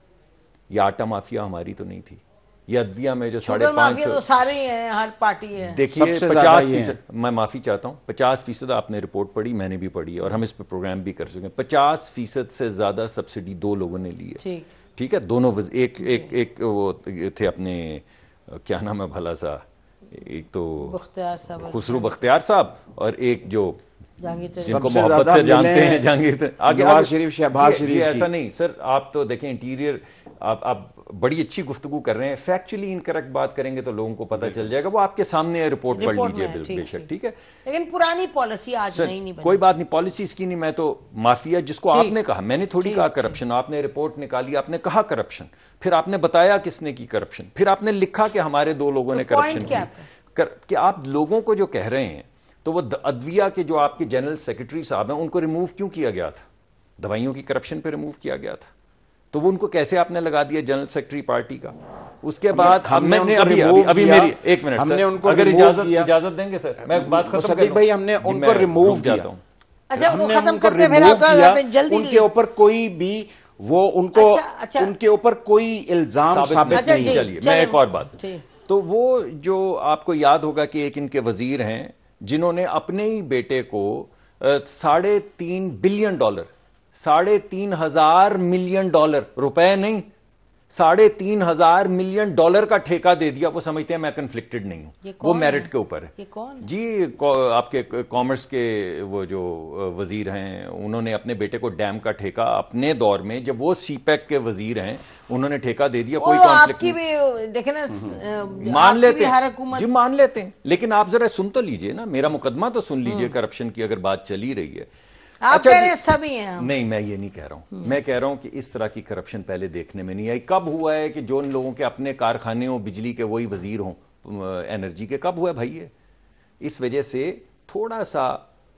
या आटा माफिया हमारी तो नहीं थी ये अदविया में जो साढ़े पाँच तो सारे हैं हर पार्टी है देखिए पचास फीसद मैं माफ़ी चाहता हूँ पचास फीसद आपने रिपोर्ट पढ़ी मैंने भी पढ़ी और हम इस पर प्रोग्राम भी कर सकें पचास फीसद से ज़्यादा सब्सिडी दो लोगों ने ली है ठीक ठीक है दोनों एक एक एक वो थे अपने क्या नाम है भला सा एक तो खुसरू बख्तियार साहब और एक जो जिनको मोहब्बत से जानते हैं जहांगीर आगे नवाज शरीफ शहबाज शरीफ ऐसा नहीं सर आप तो देखें इंटीरियर आप आप बड़ी अच्छी गुफ्तु कर रहे हैं फैक्चुअली इनकरेक्ट बात करेंगे तो लोगों को पता चल जाएगा वो आपके सामने रिपोर्ट पढ़ लीजिए बेशक ठीक है लेकिन पुरानी पॉलिसी आज सर, नहीं, नहीं कोई बात नहीं पॉलिसी इसकी नहीं मैं तो माफिया जिसको आपने कहा मैंने थोड़ी कहा करप्शन आपने रिपोर्ट निकाली आपने कहा करप्शन फिर आपने बताया किसने की करप्शन फिर आपने लिखा कि हमारे दो लोगों तो ने करप्शन किया आप लोगों को जो कह रहे हैं तो वो अदविया के जो आपके जनरल सेक्रेटरी साहब हैं उनको रिमूव क्यों किया गया था दवाइयों की करप्शन पे रिमूव किया गया था तो वो उनको कैसे आपने लगा दिया जनरल सेक्रेटरी पार्टी का उसके बाद हमने, हमने अभी, अभी अभी मेरी एक मिनट हमने उनको अगर इजाजत इजाजत देंगे सर मैं बात खत्म कर भाई हमने उनको रिमूव जाता हूँ अच्छा हमने उनको रिमूव तो जल्दी उनके ऊपर कोई भी वो उनको अच्छा, अच्छा। उनके ऊपर कोई इल्जाम साबित अच्छा, नहीं चलिए मैं एक और बात तो वो जो आपको याद होगा कि एक इनके वजीर हैं जिन्होंने अपने ही बेटे को साढ़े तीन बिलियन डॉलर साढ़े तीन हजार मिलियन डॉलर रुपए नहीं साढ़े तीन हजार मिलियन डॉलर का ठेका दे दिया वो समझते हैं मैं कन्फ्लिक्टेड नहीं हूँ वो मेरिट के ऊपर है ये कौन जी आपके कॉमर्स के वो जो वजीर हैं उन्होंने अपने बेटे को डैम का ठेका अपने दौर में जब वो पैक e के वजीर हैं उन्होंने ठेका दे दिया कोई भी देखे ना हम्म। मान लेते हैं जी मान लेते हैं लेकिन आप जरा सुन तो लीजिए ना मेरा मुकदमा तो सुन लीजिए करप्शन हम्म। की अगर बात चली रही है आप अच्छा, कह रहे हैं सभी हैं हम नहीं मैं ये नहीं कह रहा हूं मैं कह रहा हूं कि इस तरह की करप्शन पहले देखने में नहीं आई कब हुआ है कि जो उन लोगों के अपने कारखाने हो बिजली के वही वजीर हों एनर्जी के कब हुआ है भाई ये इस वजह से थोड़ा सा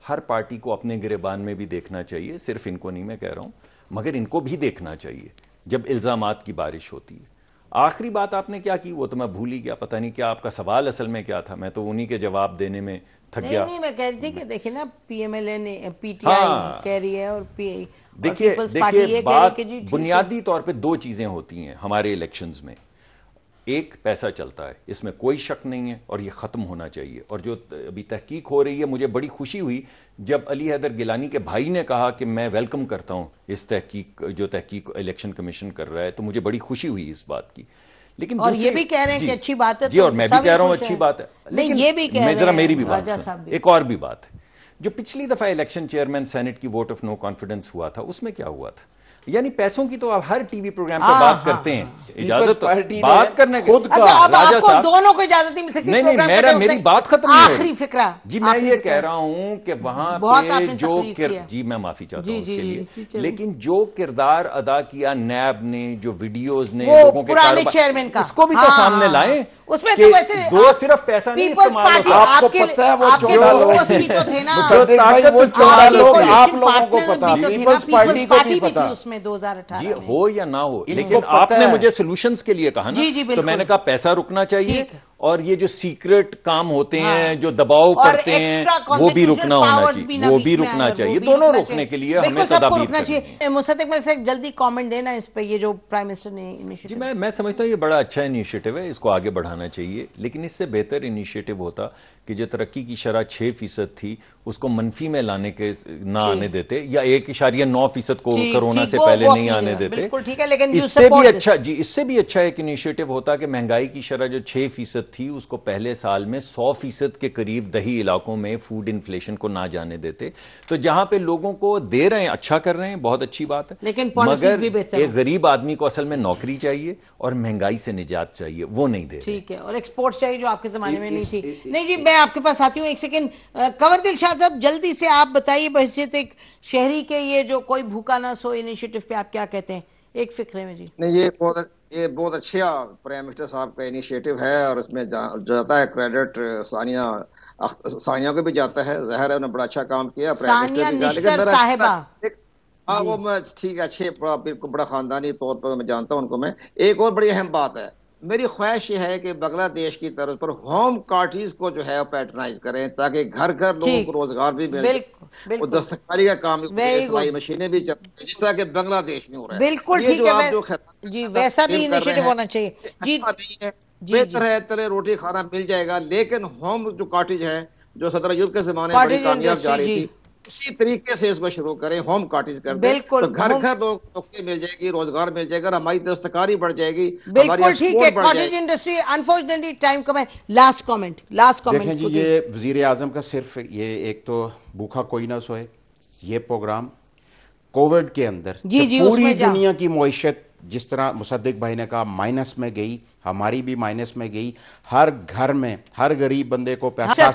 हर पार्टी को अपने गिरेबान में भी देखना चाहिए सिर्फ इनको नहीं मैं कह रहा हूं मगर इनको भी देखना चाहिए जब इल्जाम की बारिश होती है आखिरी बात आपने क्या की वो तो मैं भूल ही गया पता नहीं क्या आपका सवाल असल में क्या था मैं तो उन्हीं के जवाब देने में थक गया नहीं, नहीं मैं कह रही थी कि देखिए ना पीएमएलए ने पीटीआई हाँ, कह रही है और पी देखिए बुनियादी तौर पे दो चीजें होती हैं हमारे इलेक्शंस में एक पैसा चलता है इसमें कोई शक नहीं है और ये ख़त्म होना चाहिए और जो अभी तहकीक हो रही है मुझे बड़ी खुशी हुई जब अली हैदर गिलानी के भाई ने कहा कि मैं वेलकम करता हूँ इस तहकीक जो तहकीक इलेक्शन कमीशन कर रहा है तो मुझे बड़ी खुशी हुई इस बात की लेकिन और ये भी कह रहे हैं कि अच्छी बात है जी और तो मैं भी कह रहा हूँ अच्छी बात है लेकिन ये भी कह जरा मेरी भी बात एक और भी बात है जो पिछली दफ़ा इलेक्शन चेयरमैन सेनेट की वोट ऑफ नो कॉन्फिडेंस हुआ था उसमें क्या हुआ था यानी पैसों की तो आप हर टीवी प्रोग्राम पर हाँ, बात हाँ, करते हैं हाँ। इजाजत तो बात करने खुद का अच्छा, राजा साहब दोनों को इजाजत नहीं मिल सकती नहीं मेरा मेरी बात खत्म आखिरी फिक्र जी मैं ये कह रहा हूँ कि वहां पे जो जी मैं माफी चाहता हूँ उसके लिए लेकिन जो किरदार अदा किया नैब ने जो वीडियोज ने लोगों के उसको भी तो सामने लाए उसमें तो वैसे वो सिर्फ पैसा नहीं इस्तेमाल होता आपको पता है वो चौदह लोग भी तो थे ना वो चौदह लोग आप लोगों को पता पीपल्स पार्टी को भी तो पता उसमें 2018 जी हो या ना हो लेकिन आपने मुझे सॉल्यूशंस के लिए कहा ना तो मैंने कहा पैसा रुकना चाहिए और ये जो सीक्रेट काम होते हाँ। हैं जो दबाव करते हैं वो भी रुकना होना चाहिए वो भी रुकना चाहिए दोनों रुकने के लिए हमें तदाबीर तो चाहिए से जल्दी कमेंट देना इस पे ये जो प्राइम मिनिस्टर ने इनिशिएटिव जी मैं मैं समझता हूँ ये बड़ा अच्छा इनिशिएटिव है इसको आगे बढ़ाना चाहिए लेकिन इससे बेहतर इनिशिएटिव होता कि जो तरक्की की शरह छः फीसद थी उसको मनफी में लाने के ना आने देते या एक इशारिया नौ फीसद को कोरोना से पहले नहीं आने देते ठीक है लेकिन इससे भी अच्छा जी इससे भी अच्छा एक इनिशिएटिव होता कि महंगाई की शरह जो छः फीसद फीसद थी उसको पहले साल में सौ फीसद के करीब दही इलाकों में फूड इन्फ्लेशन को ना जाने देते तो जहां पे लोगों को दे रहे हैं अच्छा कर रहे हैं बहुत अच्छी बात है लेकिन मगर भी बेहतर एक गरीब आदमी को असल में नौकरी चाहिए और महंगाई से निजात चाहिए वो नहीं दे ठीक है और एक्सपोर्ट चाहिए जो आपके जमाने में नहीं थी नहीं जी मैं आपके पास आती हूँ एक सेकेंड कंवर दिल शाह साहब जल्दी से आप बताइए बहसीत एक शहरी के ये जो कोई भूखा ना सो इनिशिएटिव पे आप क्या कहते हैं एक फिक्र में जी नहीं ये बहुत ये बहुत अच्छा प्राइम मिनिस्टर साहब का इनिशिएटिव है और इसमें जा, जाता है क्रेडिट सानिया सानिया को भी जाता है जहर है उन्होंने बड़ा अच्छा काम किया प्राइम मिनिस्टर अच्छा, हाँ वो मैं ठीक है अच्छे बड़ा बड़ा खानदानी तौर पर मैं जानता हूँ उनको मैं एक और बड़ी अहम बात है मेरी ख्वाहिश है कि बांग्लादेश की तरफ पर होम कार्टीज को जो है पैटर्नाइज करें ताकि घर घर लोगों को रोजगार भी मिले और दस्तकारी का काम सिलाई मशीनें भी चलती जिस तरह के बांग्लादेश में हो रहा है बिल्कुल ठीक है जो जी वैसा भी इनिशिएटिव होना चाहिए अच्छा जी बेहतर है तरह रोटी खाना मिल जाएगा लेकिन होम जो कार्टेज है जो सदर अयूब के जमाने में बड़ी कामयाब जा रही थी इसी तरीके से इसको शुरू करें होम कॉटेज कर दे तो घर घर लोग नौकरी मिल जाएगी रोजगार मिल जाएगा हमारी दस्तकारी बढ़ जाएगी बिल्कुल ठीक है कॉटेज इंडस्ट्री अनफॉर्चुनेटली टाइम कम है लास्ट कमेंट लास्ट कमेंट जी ये वजीर आजम का सिर्फ ये एक तो भूखा कोई ना सोए ये प्रोग्राम कोविड के अंदर जी जी पूरी दुनिया की मीशत जिस तरह मुसद्दिक भाई ने कहा माइनस में गई हमारी भी माइनस में गई हर घर में हर गरीब बंदे को हाँ, पैसा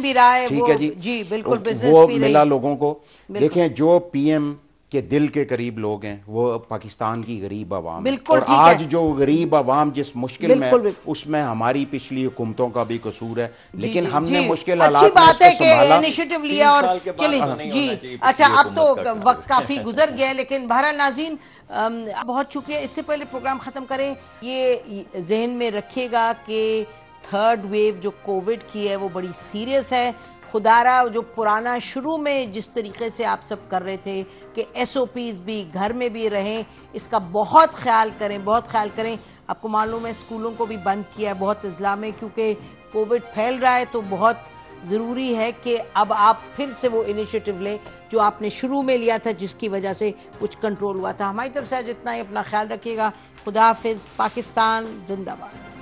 भी रहा है ठीक है जी जी बिल्कुल वो मिला लोगों को देखें जो पीएम के दिल के करीब लोग हैं वो पाकिस्तान की गरीब आवाम और आज है। जो गरीब आवाम जिस मुश्किल में है उसमें हमारी पिछली हुकूमतों का भी कसूर है लेकिन हमने मुश्किल अच्छी बात है कि इनिशिएटिव लिया और चलिए तो जी अच्छा अब तो वक्त काफी गुजर गया है लेकिन बहरा नाजीन बहुत शुक्रिया इससे पहले प्रोग्राम खत्म करें ये जहन में रखिएगा कि थर्ड वेव जो कोविड की है वो बड़ी सीरियस है खुदारा जो पुराना शुरू में जिस तरीके से आप सब कर रहे थे कि एस ओ पीज़ भी घर में भी रहें इसका बहुत ख्याल करें बहुत ख्याल करें आपको मालूम है स्कूलों को भी बंद किया है बहुत अजला में क्योंकि कोविड फैल रहा है तो बहुत ज़रूरी है कि अब आप फिर से वो इनिशिएटिव लें जो आपने शुरू में लिया था जिसकी वजह से कुछ कंट्रोल हुआ था हमारी तरफ से आज इतना ही अपना ख्याल रखिएगा खुदा हाफिज़ पाकिस्तान जिंदाबाद